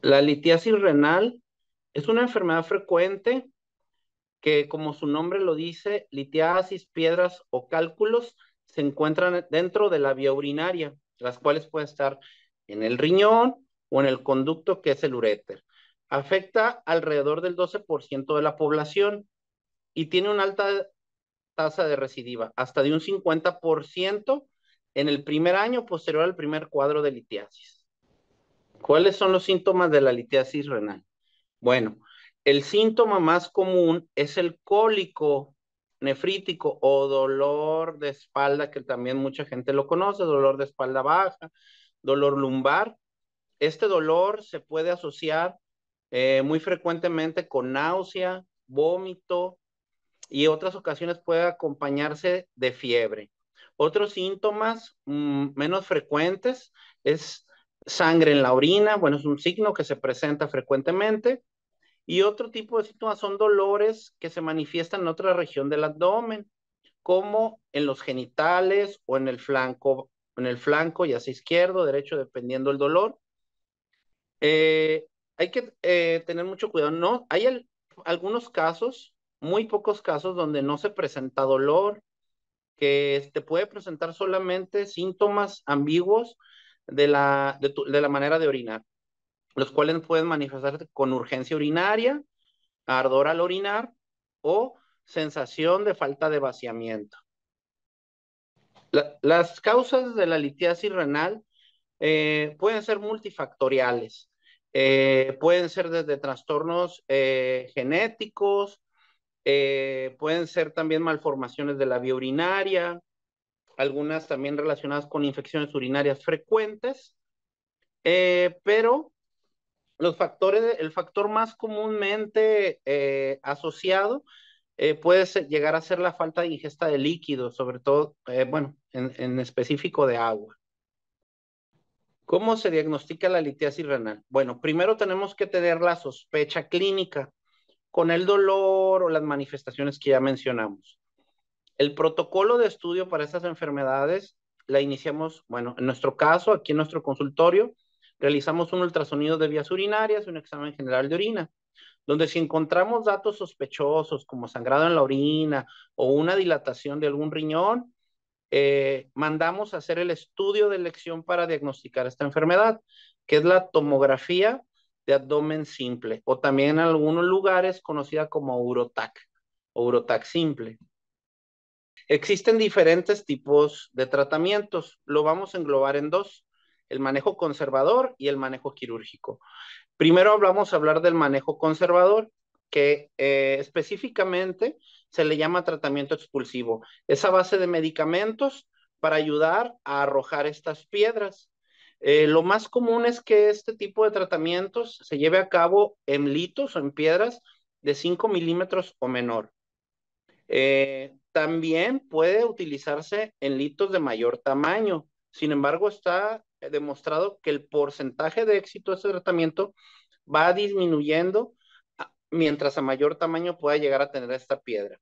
La litiasis renal es una enfermedad frecuente que, como su nombre lo dice, litiasis, piedras o cálculos se encuentran dentro de la vía urinaria, las cuales pueden estar en el riñón o en el conducto que es el uréter. Afecta alrededor del 12% de la población y tiene una alta tasa de recidiva, hasta de un 50% en el primer año posterior al primer cuadro de litiasis. ¿Cuáles son los síntomas de la litiasis renal? Bueno, el síntoma más común es el cólico nefrítico o dolor de espalda, que también mucha gente lo conoce, dolor de espalda baja, dolor lumbar. Este dolor se puede asociar eh, muy frecuentemente con náusea, vómito y otras ocasiones puede acompañarse de fiebre. Otros síntomas mm, menos frecuentes es sangre en la orina, bueno, es un signo que se presenta frecuentemente. Y otro tipo de síntomas son dolores que se manifiestan en otra región del abdomen, como en los genitales o en el flanco, en el flanco, y hacia izquierdo, derecho, dependiendo el dolor. Eh, hay que eh, tener mucho cuidado. No, hay algunos casos, muy pocos casos, donde no se presenta dolor, que te puede presentar solamente síntomas ambiguos de la, manera de orinar, los cuales pueden manifestarse con urgencia urinaria, ardor al orinar o sensación de falta de vaciamiento. las causas de la litiasis renal eh, pueden ser multifactoriales, eh, pueden ser desde trastornos eh, genéticos, pueden ser también malformaciones de la vía urinaria, algunas también relacionadas con infecciones urinarias frecuentes, eh, pero los factores, el factor más comúnmente eh, asociado eh, puede llegar a ser la falta de ingesta de líquidos, sobre todo, bueno, en, en específico de agua. ¿Cómo se diagnostica la litiasis renal? Bueno, primero tenemos que tener la sospecha clínica con el dolor o las manifestaciones que ya mencionamos. El protocolo de estudio para estas enfermedades la iniciamos, bueno, en nuestro caso, aquí en nuestro consultorio, realizamos un ultrasonido de vías urinarias, un examen general de orina, donde si encontramos datos sospechosos como sangrado en la orina o una dilatación de algún riñón, eh, mandamos a hacer el estudio de elección para diagnosticar esta enfermedad, que es la tomografía de abdomen simple o también en algunos lugares conocida como urotac o urotac simple. Existen diferentes tipos de tratamientos, lo vamos a englobar en dos, el manejo conservador y el manejo quirúrgico. Primero vamos a hablar del manejo conservador, que eh, específicamente se le llama tratamiento expulsivo. Es a base de medicamentos para ayudar a arrojar estas piedras. Eh, lo más común es que este tipo de tratamientos se lleve a cabo en litos o en piedras de 5 milímetros o menor. Eh, también puede utilizarse en litos de mayor tamaño. Sin embargo, está demostrado que el porcentaje de éxito de este tratamiento va disminuyendo mientras a mayor tamaño pueda llegar a tener esta piedra.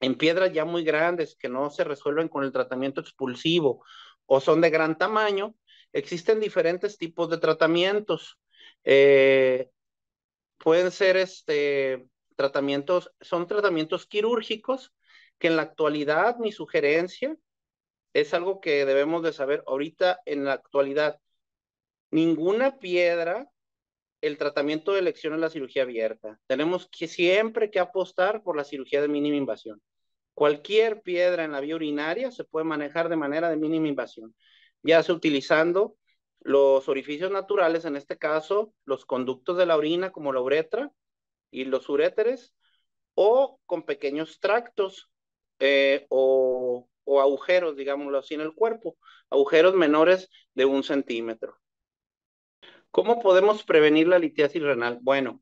En piedras ya muy grandes que no se resuelven con el tratamiento expulsivo o son de gran tamaño, existen diferentes tipos de tratamientos. Eh, pueden ser este, tratamientos, son tratamientos quirúrgicos en la actualidad mi sugerencia es algo que debemos de saber ahorita en la actualidad. Ninguna piedra, el tratamiento de elección es la cirugía abierta. Tenemos que siempre que apostar por la cirugía de mínima invasión. Cualquier piedra en la vía urinaria se puede manejar de manera de mínima invasión, ya sea utilizando los orificios naturales, en este caso los conductos de la orina como la uretra y los uréteres, o con pequeños tractos eh, o, agujeros, digámoslo así, en el cuerpo, agujeros menores de un centímetro. ¿Cómo podemos prevenir la litiasis renal? Bueno,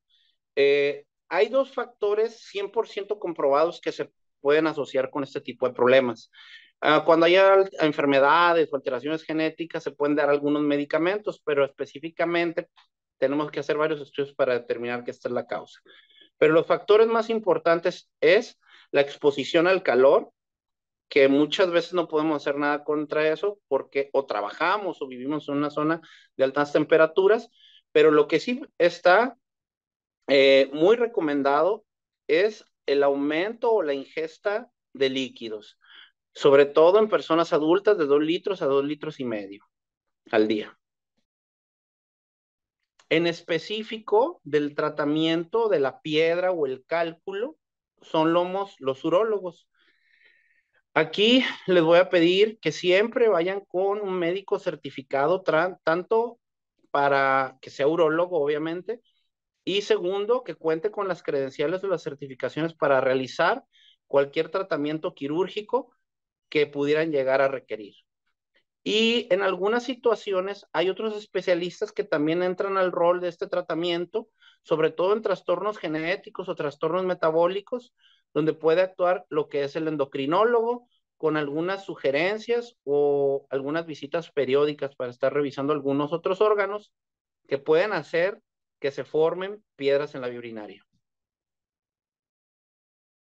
eh, hay dos factores 100% comprobados que se pueden asociar con este tipo de problemas. Ah, cuando hay enfermedades o alteraciones genéticas, se pueden dar algunos medicamentos, pero específicamente tenemos que hacer varios estudios para determinar que esta es la causa. Pero los factores más importantes es la exposición al calor, que muchas veces no podemos hacer nada contra eso porque o trabajamos o vivimos en una zona de altas temperaturas, pero lo que sí está eh, muy recomendado es el aumento o la ingesta de líquidos, sobre todo en personas adultas de 2 litros a 2 litros y medio al día. En específico del tratamiento de la piedra o el cálculo, son los, los urólogos. Aquí les voy a pedir que siempre vayan con un médico certificado, tanto para que sea urólogo, obviamente, y segundo, que cuente con las credenciales o las certificaciones para realizar cualquier tratamiento quirúrgico que pudieran llegar a requerir. Y en algunas situaciones hay otros especialistas que también entran al rol de este tratamiento, sobre todo en trastornos genéticos o trastornos metabólicos, donde puede actuar lo que es el endocrinólogo con algunas sugerencias o algunas visitas periódicas para estar revisando algunos otros órganos que pueden hacer que se formen piedras en la urinaria.